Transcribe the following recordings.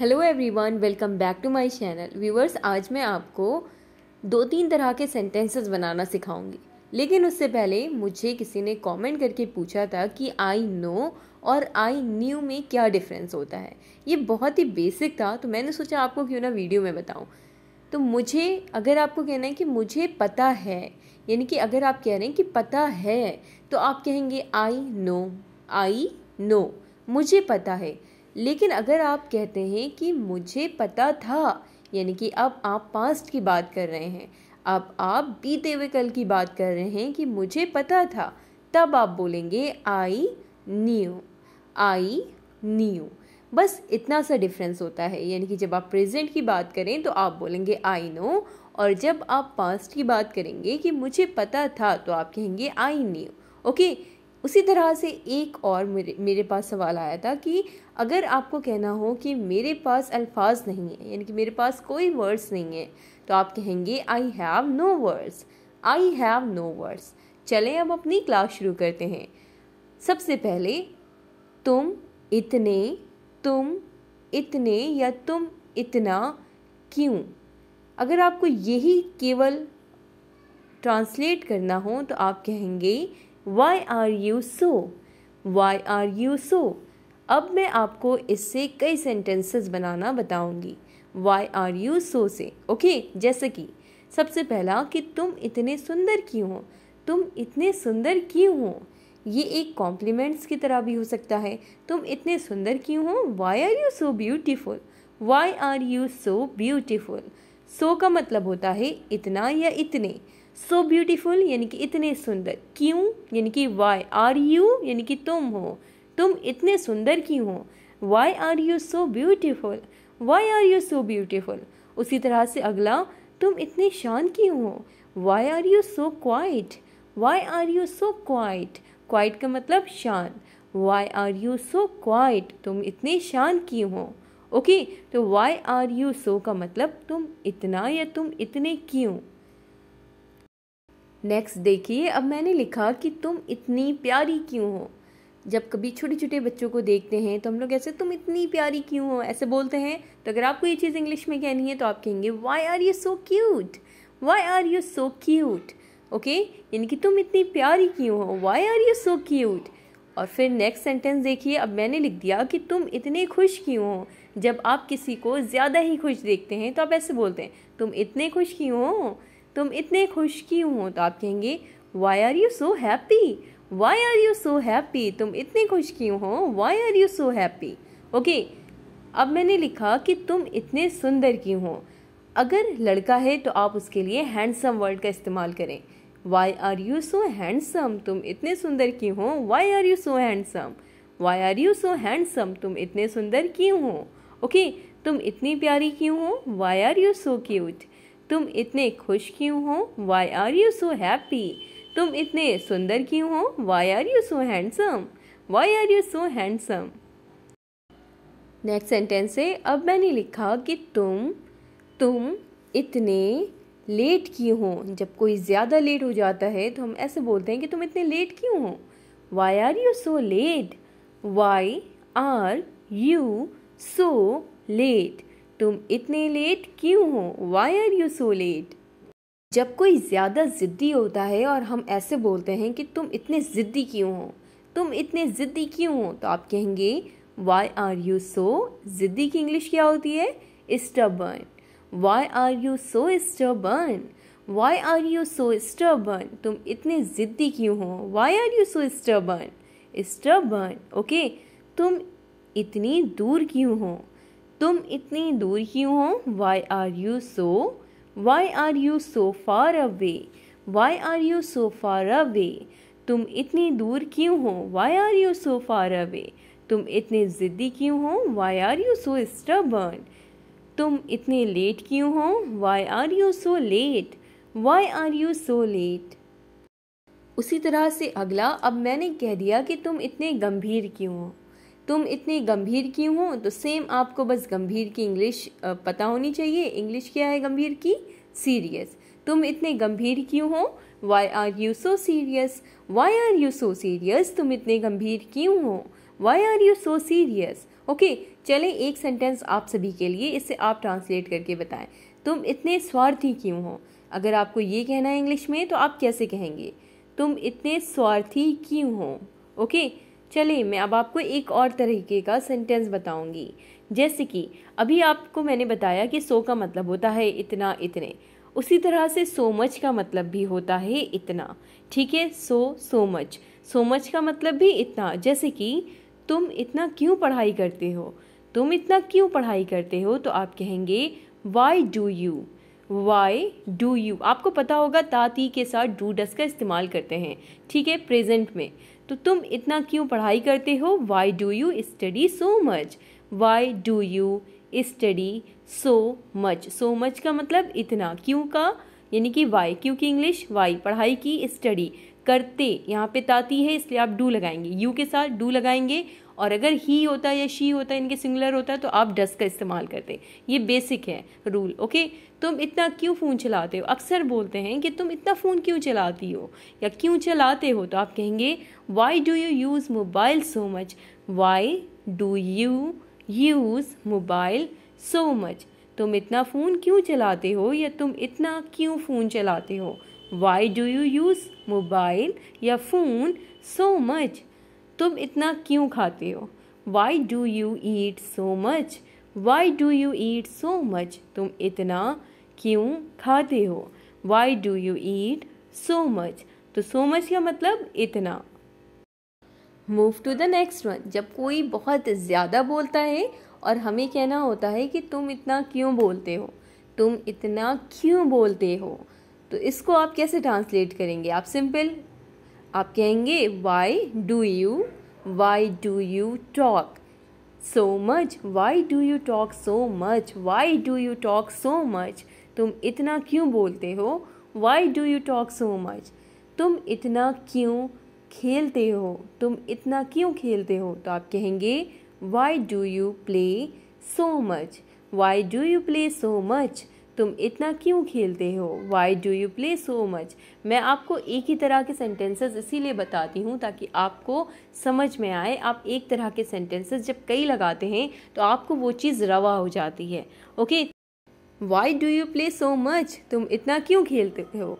Hello everyone welcome back to my channel viewers आज मैं आपको दो तीन तरह के सेंटेंसेस बनाना सिखाऊंगी लेकिन उससे पहले मुझे किसी ने कमेंट करके पूछा था कि आई नो और आई न्यू में क्या डिफरेंस होता है ये बहुत ही बेसिक था तो मैंने सोचा आपको क्यों ना वीडियो में बताऊँ तो मुझे अगर आपको कहना है कि मुझे पता है यानी कि अगर आप कह रहे हैं कि पता है तो आप कहेंगे आई नो आई नो मुझे पता है लेकिन अगर आप कहते हैं कि मुझे पता था यानी कि अब आप पास्ट की बात कर रहे हैं अब आप बीते हुए कल की बात कर रहे हैं कि मुझे पता था तब आप बोलेंगे I knew I new bus इतना सा डिफरेंस होता है यानी कि जब आप प्रेजेंट की बात करें तो आप बोलेंगे आई नो और जब आप पास्ट की बात करेंगे कि मुझे पता था तो आप कहेंगे आई न्यू ओके उसी तरह से एक और मेरे मेरे पास सवाल आया था कि अगर आपको कहना हो कि मेरे पास अल्फाज नहीं है यानी कि मेरे पास कोई वर्ड्स नहीं है तो आप कहेंगे I have no words I have no words चलें अब अपनी क्लास शुरू करते हैं सबसे पहले तुम इतने तुम इतने या तुम इतना क्यों अगर आपको यही केवल ट्रांसलेट करना हो तो आप कहेंगे why are you so why are you so अब मैं आपको इससे कई सेंटेंसेस बनाना बताऊंगी वाई आर यू सो से ओके जैसे कि सबसे पहला कि तुम इतने सुंदर क्यों हो तुम इतने सुंदर क्यों हो ये एक कॉम्प्लीमेंट्स की तरह भी हो सकता है तुम इतने सुंदर क्यों हो why are you so beautiful why are you so beautiful so का मतलब होता है इतना या इतने सो ब्यूटीफुल यानी कि इतने सुंदर क्यों यानी कि वाई आर यू यानी कि तुम हो तुम इतने सुंदर क्यों हो why are you so beautiful why are you so beautiful उसी तरह से अगला तुम इतने शान क्यों हो why are you so quiet why are you so quiet quiet का मतलब शान why are you so quiet तुम इतने शान क्यों हो ओके okay, तो वाई आर यू सो का मतलब तुम इतना या तुम इतने क्यों नेक्स्ट देखिए अब मैंने लिखा कि तुम इतनी प्यारी क्यों हो जब कभी छोटे छोटे बच्चों को देखते हैं तो हम लोग ऐसे तुम इतनी प्यारी क्यों हो ऐसे बोलते हैं तो अगर आपको ये चीज़ इंग्लिश में कहनी है तो आप कहेंगे why are you so cute why are you so cute okay यानी कि तुम इतनी प्यारी क्यों हो why are you so cute और फिर नेक्स्ट सेंटेंस देखिए अब मैंने लिख दिया कि तुम इतने खुश क्यों हो जब आप किसी को ज़्यादा ही खुश देखते हैं तो आप ऐसे बोलते हैं तुम इतने खुश क्यों हो तुम इतने खुश क्यों हो तो आप कहेंगे why are you so happy why are you so happy तुम इतने खुश क्यों हो why are you so happy okay अब मैंने लिखा कि तुम इतने सुंदर क्यों हो अगर लड़का है तो आप उसके लिए हैंडसम वर्ड का इस्तेमाल करें why are you so handsome तुम इतने सुंदर क्यों हो why are you so handsome why are you so handsome तुम इतने सुंदर क्यों हो ओके okay, तुम इतनी प्यारी क्यों हो why are you so cute तुम इतने खुश क्यों हो why are you so happy तुम इतने सुंदर क्यों हो why are you so handsome why are you so handsome next sentence है अब मैंने लिखा कि तुम तुम इतने लेट क्यों हो जब कोई ज़्यादा लेट हो जाता है तो हम ऐसे बोलते हैं कि तुम इतने लेट क्यों हो why are you so late why are you so late तुम इतने लेट क्यों हो why are you so late जब कोई ज़्यादा ज़िद्दी होता है और हम ऐसे बोलते हैं कि तुम इतने ज़िद्दी क्यों हो तुम इतने ज़िद्दी क्यों हो तो आप कहेंगे वाई आर यू सो ज़िद्दी की इंग्लिश क्या होती है stubborn why are you so stubborn why are you so stubborn तुम इतने ज़िद्दी क्यों हो why are you so stubborn stubborn okay तुम इतनी दूर क्यों हो तुम इतनी दूर क्यों हो why are you so why are you so far away why are you so far away तुम इतनी दूर क्यों हो why are you so far away तुम इतने ज़िद्दी क्यों हो why are you so stubborn तुम इतने लेट क्यों हो why are you so late why are you so late उसी तरह से अगला अब मैंने कह दिया कि तुम इतने गंभीर क्यों हो तो तुम इतने गंभीर क्यों हो तो सेम आपको बस गंभीर की इंग्लिश पता होनी चाहिए इंग्लिश क्या है गंभीर की सीरियस तुम इतने गंभीर क्यों हो why are you so serious why are you so serious तुम इतने गंभीर क्यों हो why are you so serious okay चले एक सेंटेंस आप सभी के लिए इसे आप ट्रांसलेट करके बताएं तुम इतने स्वार्थी क्यों हो अगर आपको ये कहना है इंग्लिश में तो आप कैसे कहेंगे तुम इतने स्वार्थी क्यों हो ओके okay? चलिए मैं अब आपको एक और तरीके का सेंटेंस बताऊंगी जैसे कि अभी आपको मैंने बताया कि सो का मतलब होता है इतना इतने उसी तरह से सो मच का मतलब भी होता है इतना ठीक है सो सो मच सो मच का मतलब भी इतना जैसे कि तुम इतना क्यों पढ़ाई करते हो तुम इतना क्यों पढ़ाई करते हो तो आप कहेंगे why do you why do you आपको पता होगा ताती के साथ डू डस का इस्तेमाल करते हैं ठीक है प्रेजेंट में तो तुम इतना क्यों पढ़ाई करते हो why do you study so much why do you study so much so much का मतलब इतना क्यों का यानी कि वाई क्योंकि इंग्लिश वाई पढ़ाई की स्टडी करते यहाँ पे ताती है इसलिए आप डू लगाएंगे यू के साथ डू लगाएंगे और अगर ही होता या शी होता इनके सिंगुलर होता तो आप डस का इस्तेमाल करते ये बेसिक है रूल ओके तुम इतना क्यों फ़ोन चलाते हो अक्सर बोलते हैं कि तुम इतना फ़ोन क्यों चलाती हो या क्यों चलाते हो तो आप कहेंगे why do you use mobile so much why do you use mobile so much तुम इतना फ़ोन क्यों चलाते हो या तुम इतना क्यों फ़ोन चलाते हो why do you use mobile या फ़ोन सो मच तुम इतना क्यों खाते हो why do you eat so much why do you eat so much तुम इतना क्यों खाते हो why do you eat so much तो सो मच का मतलब इतना move to the next one जब कोई बहुत ज़्यादा बोलता है और हमें कहना होता है कि तुम इतना क्यों बोलते हो तुम इतना क्यों बोलते हो तो इसको आप कैसे ट्रांसलेट करेंगे आप सिंपल आप कहेंगे why do you why do you talk so much why do you talk so much why do you talk so much तुम इतना क्यों बोलते हो why do you talk so much तुम इतना क्यों खेलते हो तुम इतना क्यों खेलते हो तो आप कहेंगे why do you play so much why do you play so much तुम इतना क्यों खेलते हो why do you play so much मैं आपको एक ही तरह के सेंटेंसेस इसीलिए बताती हूँ ताकि आपको समझ में आए आप एक तरह के सेंटेंसेस जब कई लगाते हैं तो आपको वो चीज़ रवा हो जाती है okay why do you play so much तुम इतना क्यों खेलते हो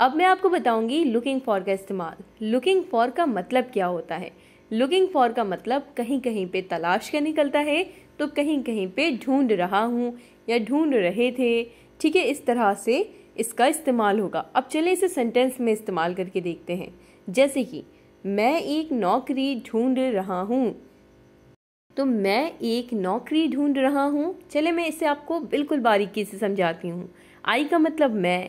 अब मैं आपको बताऊंगी लुकिंग फॉर का इस्तेमाल लुकिंग फॉर का मतलब क्या होता है लुकिंग फॉर का मतलब कहीं कहीं पे तलाश कर निकलता है तो कहीं कहीं पे ढूंढ रहा हूँ या ढूंढ रहे थे ठीक है इस तरह से इसका इस्तेमाल होगा अब चले इसे सेंटेंस में इस्तेमाल करके देखते हैं जैसे कि मैं एक नौकरी ढूंढ रहा हूँ तो मैं एक नौकरी ढूंढ रहा हूँ चले मैं इसे आपको बिल्कुल बारीकी से समझाती हूँ आई का मतलब मैं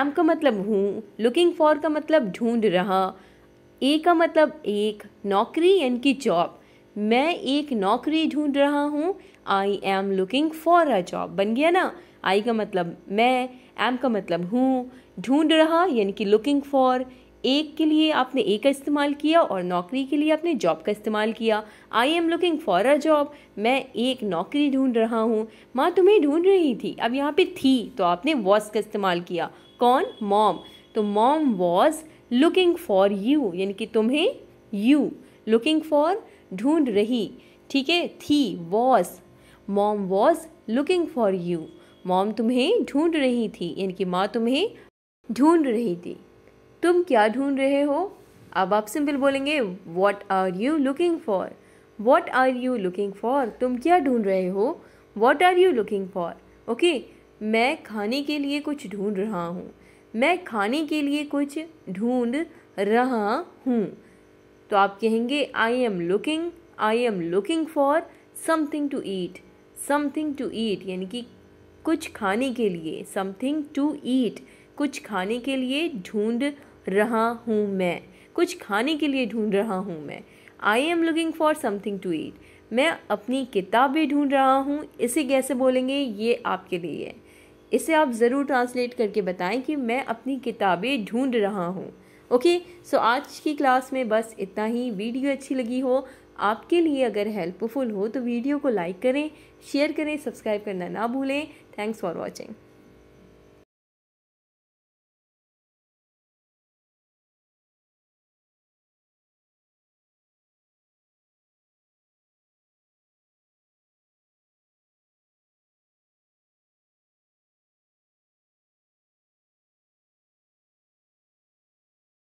एम का मतलब हूँ लुकिंग फॉर का मतलब ढूंढ रहा ए का मतलब एक नौकरी यानी कि जॉब मैं एक नौकरी ढूंढ रहा हूँ I am looking for a job बन गया ना आई का मतलब मैं एम का मतलब हूँ ढूंढ रहा यानी कि लुकिंग फॉर एक के लिए आपने एक का इस्तेमाल किया और नौकरी के लिए आपने जॉब का इस्तेमाल किया I am looking for a job मैं एक नौकरी ढूंढ रहा हूँ माँ तुम्हें ढूंढ रही थी अब यहाँ पे थी तो आपने वॉज का इस्तेमाल किया कौन मॉम तो mom was looking for you यानी कि तुम्हें यू लुकिंग फॉर ढूंढ रही ठीक है थी was mom was looking for you mom तुम्हें ढूंढ रही थी यानी कि माँ तुम्हें ढूंढ रही थी तुम क्या ढूंढ रहे हो अब आप सिंपल बोलेंगे what are you looking for what are you looking for तुम क्या ढूंढ रहे हो what are you looking for okay मैं खाने के लिए कुछ ढूंढ रहा हूँ मैं खाने के लिए कुछ ढूंढ रहा हूँ तो आप कहेंगे I am looking I am looking for something to eat something to eat यानी कि कुछ खाने के लिए समथिंग टू ईट कुछ खाने के लिए ढूंढ रहा हूँ मैं कुछ खाने के लिए ढूंढ रहा हूँ मैं I am looking for something to eat मैं अपनी किताबें ढूंढ रहा हूँ इसे कैसे बोलेंगे ये आपके लिए है इसे आप ज़रूर ट्रांसलेट करके बताएं कि मैं अपनी किताबें ढूंढ रहा हूँ ओके सो आज की क्लास में बस इतना ही वीडियो अच्छी लगी हो आपके लिए अगर हेल्पफुल हो तो वीडियो को लाइक करें शेयर करें सब्सक्राइब करना ना भूलें थैंक्स फॉर वॉचिंग